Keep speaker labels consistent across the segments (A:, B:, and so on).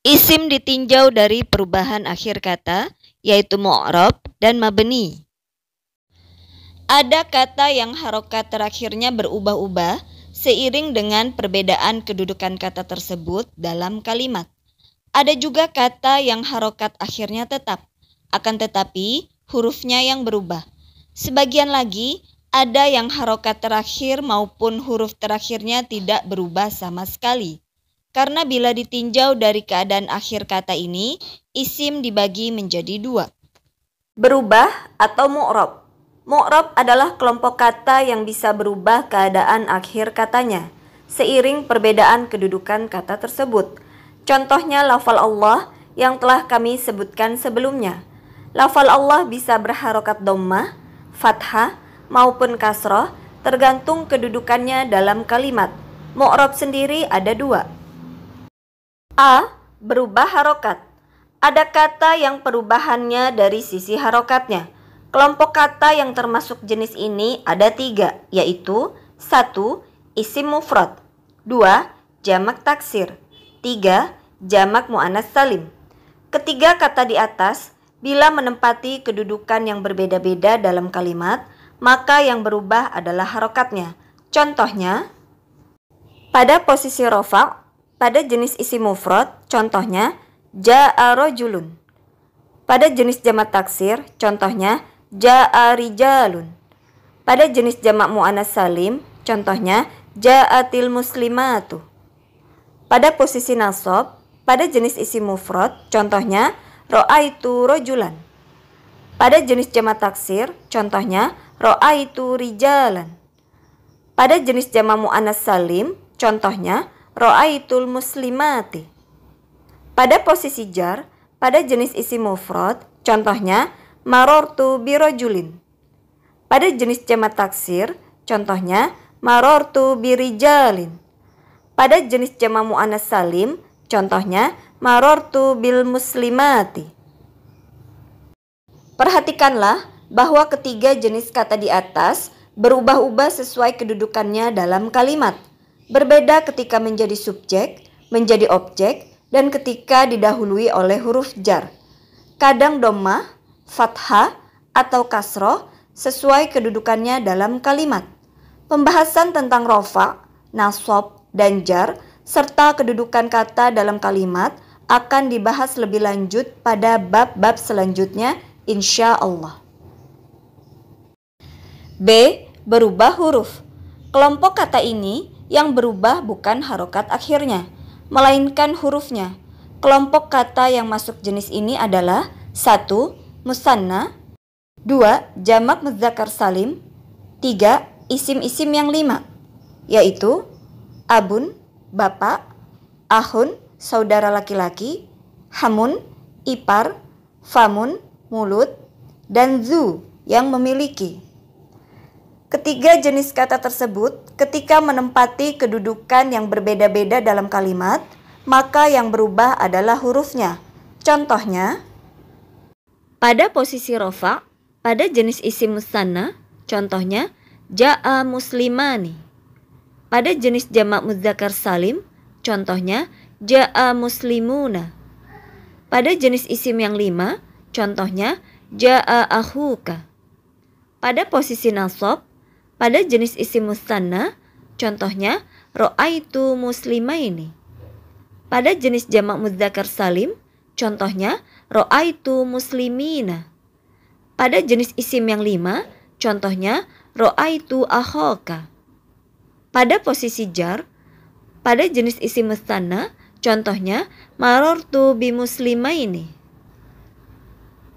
A: Isim ditinjau dari perubahan akhir kata, yaitu mu'rob dan mabeni. Ada kata yang harokat terakhirnya berubah-ubah seiring dengan perbedaan kedudukan kata tersebut dalam kalimat. Ada juga kata yang harokat akhirnya tetap, akan tetapi hurufnya yang berubah. Sebagian lagi, ada yang harokat terakhir maupun huruf terakhirnya tidak berubah sama sekali. Karena bila ditinjau dari keadaan akhir kata ini, isim dibagi menjadi dua. Berubah atau mu'rob. Mu'rob adalah kelompok kata yang bisa berubah keadaan akhir katanya, seiring perbedaan kedudukan kata tersebut. Contohnya lafal Allah yang telah kami sebutkan sebelumnya. Lafal Allah bisa berharokat dommah, fathah, maupun kasroh tergantung kedudukannya dalam kalimat. Mu'rob sendiri ada dua, A. Berubah harokat Ada kata yang perubahannya dari sisi harokatnya. Kelompok kata yang termasuk jenis ini ada tiga, yaitu 1. Isim mufrad 2. Jamak taksir 3. Jamak mu'anas salim Ketiga kata di atas, bila menempati kedudukan yang berbeda-beda dalam kalimat, maka yang berubah adalah harokatnya. Contohnya, pada posisi rofak pada jenis isi mufrad, contohnya ja'a Pada jenis jamak taksir, contohnya ja'a rijalun. Pada jenis jamak mu'annas salim, contohnya ja'atil muslimatu. Pada posisi nasab, pada jenis isi mufrad, contohnya ro'aitu rojulan. Pada jenis jamak taksir, contohnya ro'aitu rijalan. Pada jenis jamak mu'annas salim, contohnya ro'aitul muslimati. Pada posisi jar, pada jenis isi mufrad, contohnya marortu birojulin. Pada jenis jamak taksir, contohnya marortu birijalin. Pada jenis jama mu'anas salim, contohnya marortu bil muslimati. Perhatikanlah bahwa ketiga jenis kata di atas berubah-ubah sesuai kedudukannya dalam kalimat. Berbeda ketika menjadi subjek, menjadi objek, dan ketika didahului oleh huruf jar. Kadang domah, fathah, atau kasroh sesuai kedudukannya dalam kalimat. Pembahasan tentang rofa, nasob, dan jar serta kedudukan kata dalam kalimat akan dibahas lebih lanjut pada bab-bab selanjutnya insya Allah. B. Berubah huruf Kelompok kata ini yang berubah bukan harokat akhirnya, melainkan hurufnya. Kelompok kata yang masuk jenis ini adalah satu Musanna dua Jamak Muzakar salim tiga Isim-isim yang lima yaitu abun, bapak, ahun, saudara laki-laki, hamun, ipar, famun, mulut, dan zu yang memiliki. Ketiga jenis kata tersebut ketika menempati kedudukan yang berbeda-beda dalam kalimat, maka yang berubah adalah hurufnya. Contohnya, pada posisi rofa, pada jenis isim musanna, contohnya ja'a muslimani. Pada jenis jamak muzakar salim, contohnya ja'a muslimuna. Pada jenis isim yang lima, contohnya ja'a ahuka. Pada posisi nasab, pada jenis isim mustana, contohnya ro'aitu ini. Pada jenis jamak muzdakar salim, contohnya ro'aitu muslimina. Pada jenis isim yang lima, contohnya ro'aitu ahoka. Pada posisi jar, pada jenis isim mustana, contohnya marortu ini.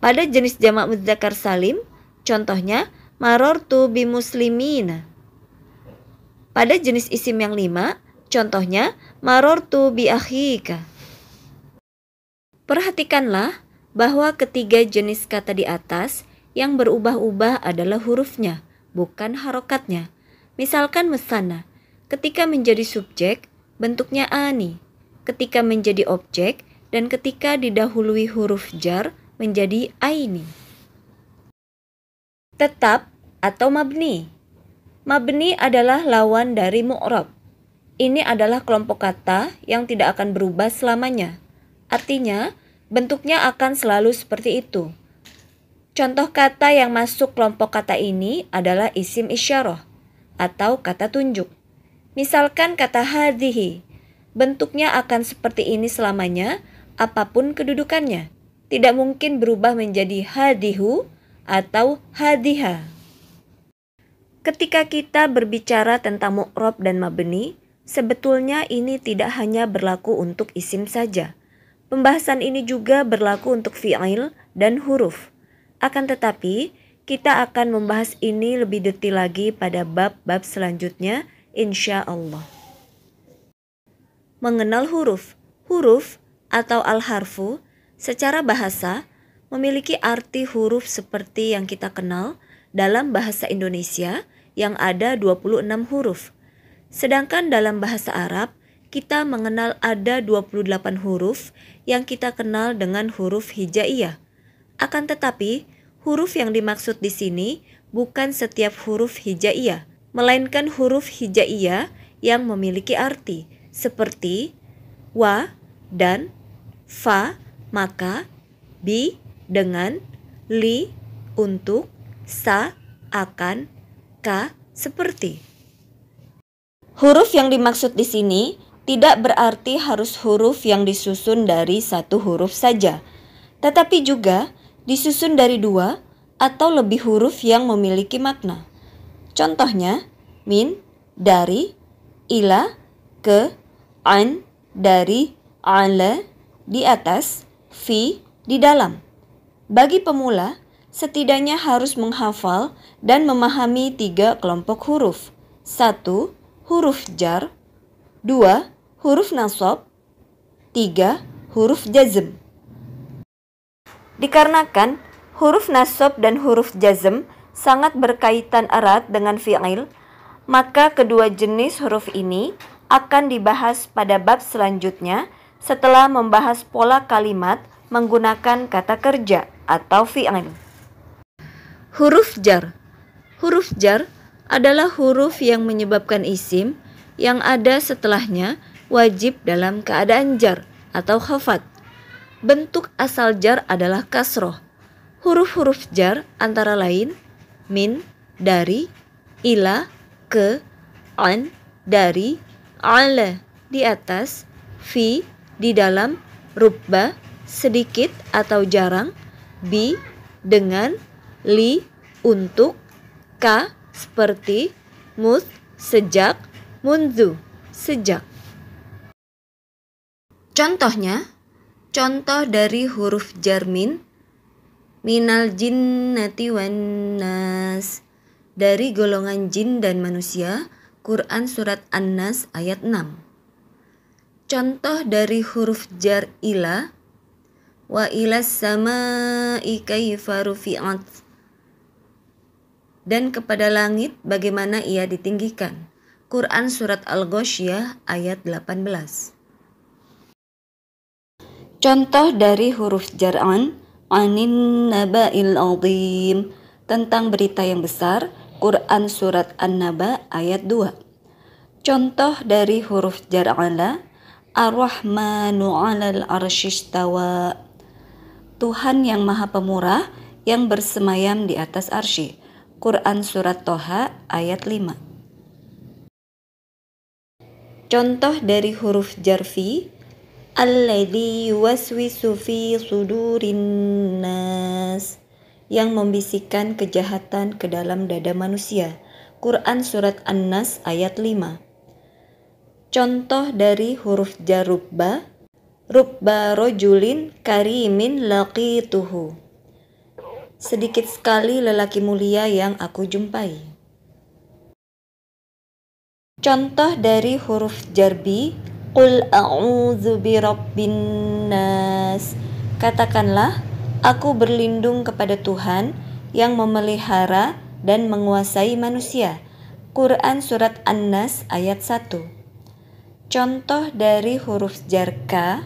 A: Pada jenis jamak muzdakar salim, contohnya marortu bimuslimina. Pada jenis isim yang lima, contohnya marortu bi ahika. Perhatikanlah bahwa ketiga jenis kata di atas yang berubah-ubah adalah hurufnya, bukan harokatnya. Misalkan mesana, ketika menjadi subjek, bentuknya ani. Ketika menjadi objek, dan ketika didahului huruf jar menjadi aini. Tetap, atau mabni. Mabni adalah lawan dari mu'rab. Ini adalah kelompok kata yang tidak akan berubah selamanya. Artinya, bentuknya akan selalu seperti itu. Contoh kata yang masuk kelompok kata ini adalah isim isyarah atau kata tunjuk. Misalkan kata hadihi, bentuknya akan seperti ini selamanya apapun kedudukannya. Tidak mungkin berubah menjadi hadihu atau hadihah. Ketika kita berbicara tentang mu'rob dan ma'beni, sebetulnya ini tidak hanya berlaku untuk isim saja. Pembahasan ini juga berlaku untuk fi'il dan huruf. Akan tetapi, kita akan membahas ini lebih detil lagi pada bab-bab selanjutnya, insya Allah. Mengenal huruf, huruf atau al-harfu secara bahasa memiliki arti huruf seperti yang kita kenal, dalam bahasa Indonesia yang ada 26 huruf. Sedangkan dalam bahasa Arab, kita mengenal ada 28 huruf yang kita kenal dengan huruf hijaiyah. Akan tetapi, huruf yang dimaksud di sini bukan setiap huruf hijaiyah, melainkan huruf hijaiyah yang memiliki arti seperti wa dan fa maka bi dengan li untuk sa, akan, ka, seperti. Huruf yang dimaksud di sini tidak berarti harus huruf yang disusun dari satu huruf saja, tetapi juga disusun dari dua atau lebih huruf yang memiliki makna. Contohnya, min dari, ila ke, an dari, ala di atas, fi di dalam. Bagi pemula, setidaknya harus menghafal dan memahami tiga kelompok huruf. satu Huruf jar dua Huruf nasab tiga Huruf jazm Dikarenakan huruf nasab dan huruf jazm sangat berkaitan erat dengan fi'il, maka kedua jenis huruf ini akan dibahas pada bab selanjutnya setelah membahas pola kalimat menggunakan kata kerja atau fi'il. Huruf jar. Huruf jar adalah huruf yang menyebabkan isim yang ada setelahnya wajib dalam keadaan jar atau khafat. Bentuk asal jar adalah kasroh. Huruf-huruf jar antara lain min, dari, ila, ke, an, dari, ala, di atas, fi, di dalam, rubba, sedikit atau jarang, bi, dengan, li untuk, ka seperti, mus sejak, munzu sejak. Contohnya, contoh dari huruf jarmin minal jinnati wan nas dari golongan jin dan manusia Quran surat An-Nas ayat 6. Contoh dari huruf jar ila wa ilas sama ikai farufi'at dan kepada langit bagaimana ia ditinggikan. Quran Surat Al-Ghoshiyah ayat 18 Contoh dari huruf jar'an anin naba'il azim tentang berita yang besar Quran Surat An-Naba ayat 2 Contoh dari huruf jar'ala Ar-Rahmanu 'alal arshistawa Tuhan yang Maha Pemurah yang bersemayam di atas arsy. Quran Surat Toha ayat 5 Contoh dari huruf jarfi Alladhi yuwaswisu sufi sudurin nas yang membisikkan kejahatan ke dalam dada manusia. Quran Surat An-Nas ayat 5 Contoh dari huruf jarubba Rubba rojulin karimin laqituhu sedikit sekali lelaki mulia yang aku jumpai. Contoh dari huruf jarbi, Qul a'udzu birabbin nas. Katakanlah, aku berlindung kepada Tuhan yang memelihara dan menguasai manusia. Quran surat An-Nas ayat 1. Contoh dari huruf jarka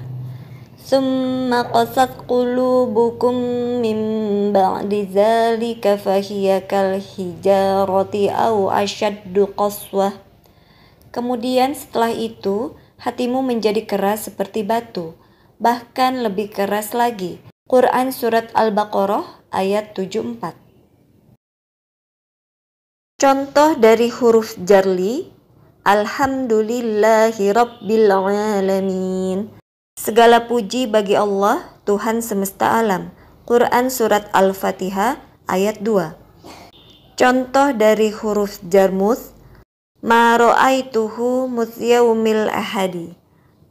A: ثم قست قلوبكم من بعد ذلك فهي كالحجارة أو أشد قسوة Kemudian setelah itu hatimu menjadi keras seperti batu, bahkan lebih keras lagi. Quran Surat Al-Baqarah ayat 74 Contoh dari huruf jarli Alhamdulillahi Rabbil Alamin Segala puji bagi Allah, Tuhan semesta alam. Quran Surat Al-Fatihah ayat 2 Contoh dari huruf jarmuz: Ma ro'aituhu ahadi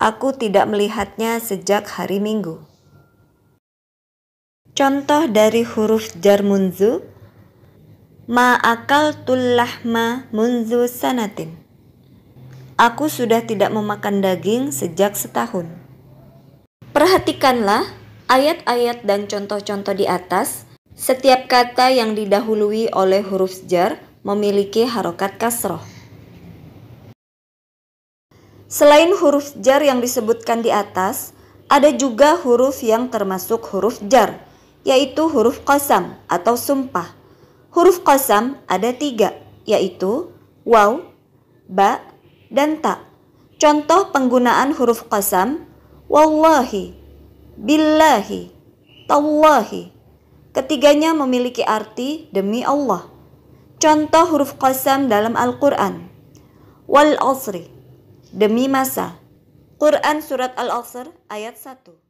A: Aku tidak melihatnya sejak hari minggu Contoh dari huruf jarmunzu: Ma Ma akaltul ma munzu sanatin Aku sudah tidak memakan daging sejak setahun Perhatikanlah ayat-ayat dan contoh-contoh di atas. Setiap kata yang didahului oleh huruf jar memiliki harokat kasroh. Selain huruf jar yang disebutkan di atas, ada juga huruf yang termasuk huruf jar, yaitu huruf kosam atau sumpah. Huruf kosam ada tiga, yaitu waw, ba, dan ta. Contoh penggunaan huruf kosam Wallahi, billahi, tallahi. Ketiganya memiliki arti demi Allah. Contoh huruf qasam dalam Al-Quran. Wal asri, demi masa. Quran Surat Al-Asr ayat 1.